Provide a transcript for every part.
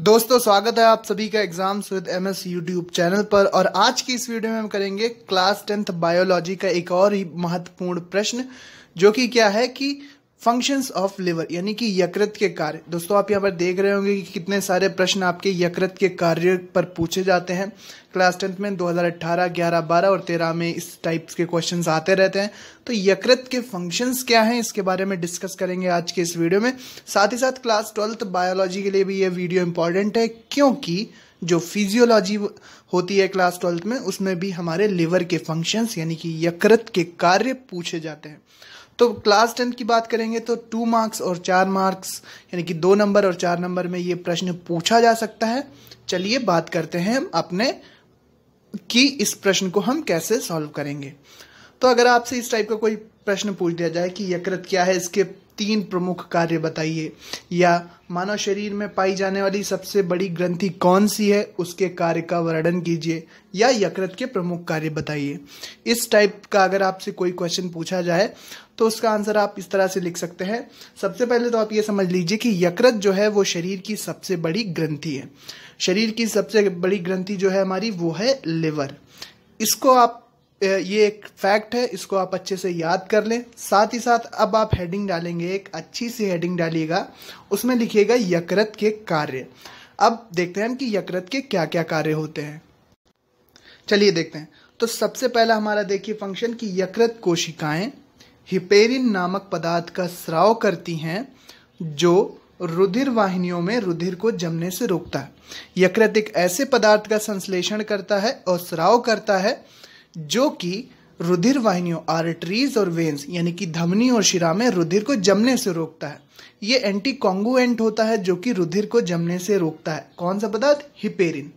दोस्तों स्वागत है आप सभी का exams with M S YouTube channel पर और आज की इस वीडियो में हम करेंगे क्लास टेंथ बायोलॉजी का एक और ही महत्वपूर्ण प्रश्न जो कि क्या है कि फंक्शंस ऑफ लिवर यानी कि यकृत के कार्य दोस्तों आप यहाँ पर देख रहे होंगे कि कितने सारे प्रश्न आपके यकृत के कार्य पर पूछे जाते हैं क्लास टेंथ में 2018, 11, 12 और 13 में इस टाइप्स के क्वेश्चंस आते रहते हैं तो यकृत के फंक्शंस क्या हैं इसके बारे में डिस्कस करेंगे आज के इस वीडियो में साथ ही साथ क्लास ट्वेल्थ बायोलॉजी के लिए भी ये वीडियो इंपॉर्टेंट है क्योंकि जो फिजियोलॉजी होती है क्लास ट्वेल्थ में उसमें भी हमारे लिवर के फंक्शंस यानी कि यकृत के कार्य पूछे जाते हैं तो क्लास टेंथ की बात करेंगे तो टू मार्क्स और चार मार्क्स यानी कि दो नंबर और चार नंबर में ये प्रश्न पूछा जा सकता है चलिए बात करते हैं हम अपने कि इस प्रश्न को हम कैसे सॉल्व करेंगे तो अगर आपसे इस टाइप का कोई प्रश्न पूछ दिया जाए कि यकृत क्या है इसके तीन प्रमुख कार्य बताइए या मानव शरीर में पाई जाने वाली सबसे बड़ी ग्रंथि कौन सी है उसके कार्य का वर्णन कीजिए या यकृत के प्रमुख कार्य बताइए इस टाइप का अगर आपसे कोई क्वेश्चन पूछा जाए तो उसका आंसर आप इस तरह से लिख सकते हैं सबसे पहले तो आप ये समझ लीजिए कि यकृत जो है वो शरीर की सबसे बड़ी ग्रंथि है शरीर की सबसे बड़ी ग्रंथि जो है हमारी वो है लिवर इसको आप ये एक फैक्ट है इसको आप अच्छे से याद कर लें साथ ही साथ अब आप हेडिंग डालेंगे एक अच्छी सी हेडिंग डालिएगा उसमें लिखिएगा यकृत के कार्य अब देखते हैं हम कि यकृत के क्या क्या कार्य होते हैं चलिए देखते हैं तो सबसे पहला हमारा देखिए फंक्शन कि यकृत कोशिकाएं हिपेरिन नामक पदार्थ का स्राव करती हैं जो रुधिर वाहिनियों में रुधिर को जमने से रोकता है यकृत एक ऐसे पदार्थ का संश्लेषण करता है और स्राव करता है जो कि रुधिर वाहिनियों आर्टरीज और वेन्स यानी कि धमनी और शिरा में रुधिर को जमने से रोकता है ये एंटी कॉन्गुएंट होता है जो कि रुधिर को जमने से रोकता है कौन सा पदार्थ हिपेरिन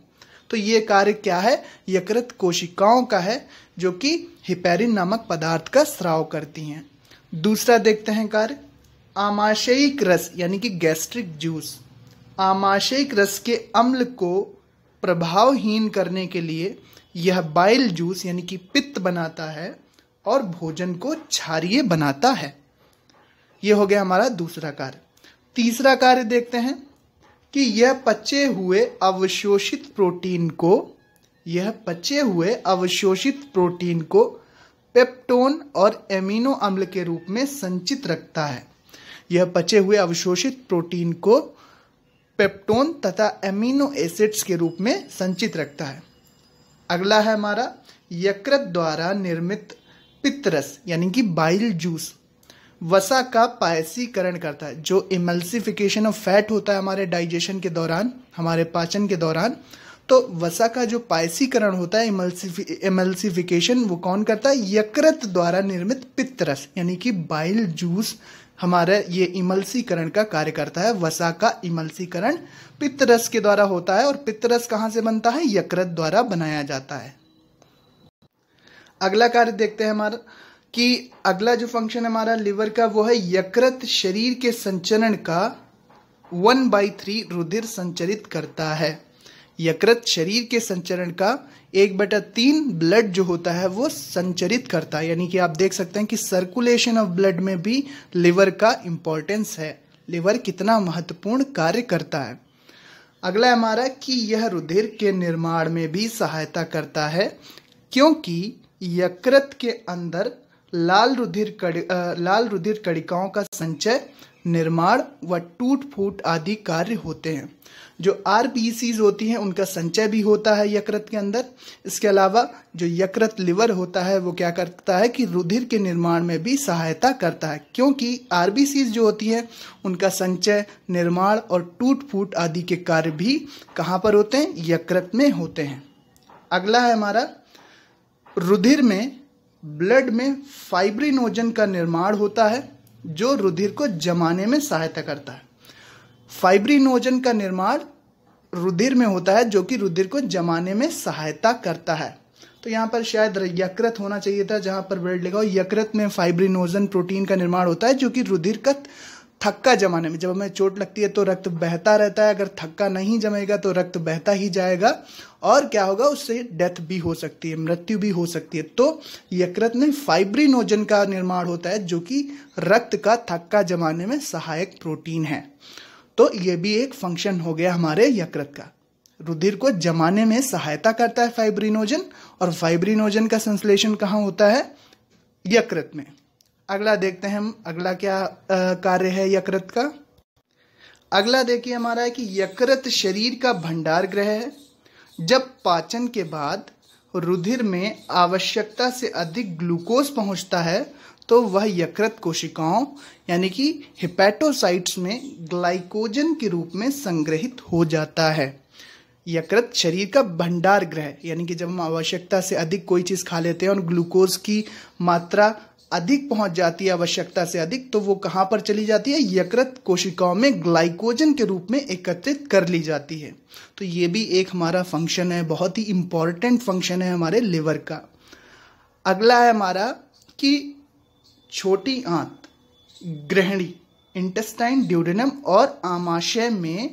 तो ये कार्य क्या है यकृत कोशिकाओं का है जो कि हिपेरिन नामक पदार्थ का स्राव करती हैं दूसरा देखते हैं कार्य आमाशयिक रस यानी कि गैस्ट्रिक जूस आमाशयिक रस के अम्ल को प्रभावहीन करने के लिए यह बाइल जूस यानी कि पित्त बनाता है और भोजन को क्षारिय बनाता है ये हो गया हमारा दूसरा कार्य तीसरा कार्य देखते हैं कि यह पचे हुए अवशोषित प्रोटीन को यह पचे हुए अवशोषित प्रोटीन को पेप्टोन और एमिनो अम्ल के रूप में संचित रखता है यह पचे हुए अवशोषित प्रोटीन को पेप्टोन तथा एमिनो एसिड्स के रूप में संचित रखता है अगला है हमारा यकृत द्वारा निर्मित पितरस यानी कि बाइल जूस वसा का पायसीकरण करता है जो इमल्सिफिकेशन ऑफ फैट होता है हमारे डाइजेशन के दौरान हमारे पाचन के दौरान तो वसा का जो पायसीकरण होता है इमल्सिफि इमल्सिफिकेशन वो कौन करता है यकृत द्वारा निर्मित पितरस यानी कि बाइल जूस हमारा ये इमल्सीकरण का कार्य करता है वसा का इमल्सीकरण पित्तरस के द्वारा होता है और पित्तरस कहां से बनता है यकृत द्वारा बनाया जाता है अगला कार्य देखते हैं हमारा कि अगला जो फंक्शन हमारा लिवर का वो है यकृत शरीर के संचरण का वन बाई थ्री रुधिर संचरित करता है यकृत शरीर के संचरण का एक बटा तीन ब्लड जो होता है वो संचरित करता है यानी कि आप देख सकते हैं कि सर्कुलेशन ऑफ ब्लड में भी लिवर का इम्पोर्टेंस है लिवर कितना महत्वपूर्ण कार्य करता है अगला हमारा कि यह रुधिर के निर्माण में भी सहायता करता है क्योंकि यकृत के अंदर लाल रुधिर कड़ लाल रुधिर कड़िकाओं का संचय निर्माण व टूट फूट आदि कार्य होते हैं जो आर होती हैं उनका संचय भी होता है यकृत के अंदर इसके अलावा जो यकृत लिवर होता है वो क्या करता है कि रुधिर के निर्माण में भी सहायता करता है क्योंकि आर जो होती हैं उनका संचय निर्माण और टूट फूट आदि के कार्य भी कहाँ पर होते हैं यकृत में होते हैं अगला है हमारा रुधिर में ब्लड में फाइब्रिनोजन का निर्माण होता है जो रुधिर को जमाने में सहायता करता है फाइब्रिनोजन का निर्माण रुधिर में होता है जो कि रुधिर को जमाने में सहायता करता है तो यहाँ पर शायद यकृत होना चाहिए था जहाँ पर वर्ड लिखा हो यकृत में फाइब्रिनोजन प्रोटीन का निर्माण होता है जो कि रुधिर का थक्का जमाने में जब हमें चोट लगती है तो रक्त बहता रहता है अगर थक्का नहीं जमेगा तो रक्त बहता ही जाएगा और क्या होगा उससे डेथ भी हो सकती है मृत्यु भी हो सकती है तो यकृत में फाइब्रिनोजन का निर्माण होता है जो कि रक्त का थक्का जमाने में सहायक प्रोटीन है तो ये भी एक फंक्शन हो गया हमारे यकृत का रुधिर को जमाने में सहायता करता है फाइब्रिनोजन और फाइब्रिनोजन का संश्लेषण कहाँ होता है यकृत में अगला देखते हैं हम अगला क्या कार्य है यकृत का अगला देखिए हमारा है कि यकृत शरीर का भंडार ग्रह है जब पाचन के बाद रुधिर में आवश्यकता से अधिक ग्लूकोज पहुंचता है तो वह यकृत कोशिकाओं यानी कि हिपैटोसाइट्स में ग्लाइकोजन के रूप में संग्रहित हो जाता है यकृत शरीर का भंडार ग्रह यानी कि जब हम आवश्यकता से अधिक कोई चीज़ खा लेते हैं और ग्लूकोज की मात्रा अधिक पहुंच जाती है आवश्यकता से अधिक तो वो कहां पर चली जाती है यकृत कोशिकाओं में ग्लाइकोजन के रूप में एकत्रित कर ली जाती है तो ये भी एक हमारा फंक्शन है बहुत ही इंपॉर्टेंट फंक्शन है हमारे लिवर का अगला है हमारा कि छोटी आंत ग्रहणी इंटेस्टाइन ड्यूडेनम और आमाशय में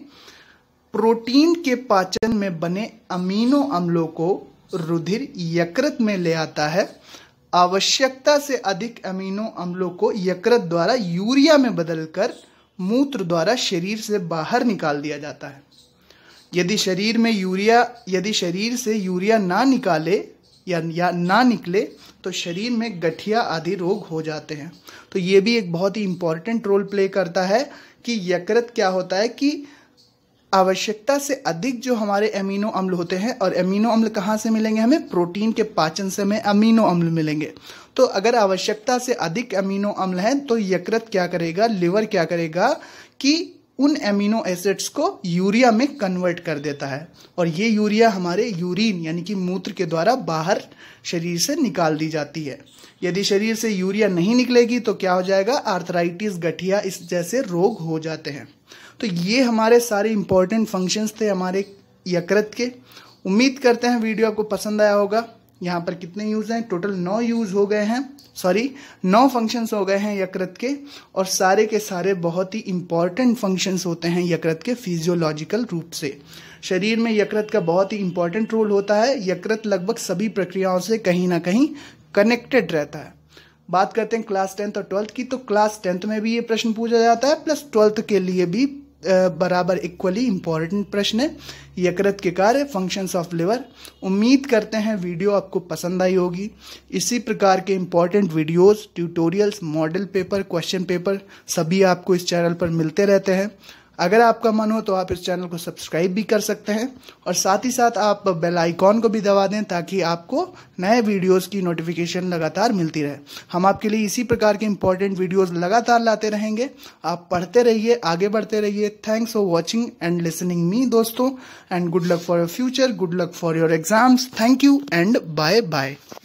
प्रोटीन के पाचन में बने अमीनो अम्लों को रुधिर यकृत में ले आता है आवश्यकता से अधिक अमीनो अम्लों को यकृत द्वारा यूरिया में बदलकर मूत्र द्वारा शरीर से बाहर निकाल दिया जाता है यदि शरीर में यूरिया यदि शरीर से यूरिया ना निकाले या, या ना निकले तो शरीर में गठिया आदि रोग हो जाते हैं तो ये भी एक बहुत ही इंपॉर्टेंट रोल प्ले करता है कि यकृत क्या होता है कि आवश्यकता से अधिक जो हमारे अमीनो अम्ल होते हैं और अमीनो अम्ल कहाँ से मिलेंगे हमें प्रोटीन के पाचन से हमें अमीनो अम्ल मिलेंगे तो अगर आवश्यकता से अधिक अमीनो अम्ल हैं तो यकृत क्या करेगा लिवर क्या करेगा कि उन एमिनो एसिड्स को यूरिया में कन्वर्ट कर देता है और ये यूरिया हमारे यूरिन यानी कि मूत्र के द्वारा बाहर शरीर से निकाल दी जाती है यदि शरीर से यूरिया नहीं निकलेगी तो क्या हो जाएगा आर्थराइटिस गठिया इस जैसे रोग हो जाते हैं तो ये हमारे सारे इंपॉर्टेंट फंक्शंस थे हमारे यकृत के उम्मीद करते हैं वीडियो आपको पसंद आया होगा यहाँ पर कितने यूज हैं टोटल नौ यूज हो गए हैं सॉरी नौ फंक्शंस हो गए हैं यकृत के और सारे के सारे बहुत ही इंपॉर्टेंट फंक्शंस होते हैं यकृत के फिजियोलॉजिकल रूप से शरीर में यकृत का बहुत ही इंपॉर्टेंट रोल होता है यकृत लगभग सभी प्रक्रियाओं से कहीं ना कहीं कनेक्टेड रहता है बात करते हैं क्लास टेंथ और ट्वेल्थ की तो क्लास टेंथ में भी ये प्रश्न पूछा जाता है प्लस ट्वेल्थ के लिए भी बराबर इक्वली इम्पॉर्टेंट प्रश्न है यकृत के कार्य फंक्शंस ऑफ लिवर उम्मीद करते हैं वीडियो आपको पसंद आई होगी इसी प्रकार के important videos tutorials model paper question paper सभी आपको इस चैनल पर मिलते रहते हैं अगर आपका मन हो तो आप इस चैनल को सब्सक्राइब भी कर सकते हैं और साथ ही साथ आप बेल आइकॉन को भी दबा दें ताकि आपको नए वीडियोस की नोटिफिकेशन लगातार मिलती रहे हम आपके लिए इसी प्रकार के इंपॉर्टेंट वीडियोस लगातार लाते रहेंगे आप पढ़ते रहिए आगे बढ़ते रहिए thanks for watching and listening me दोस्तों and good luck for your future good luck for your exams thank you and bye bye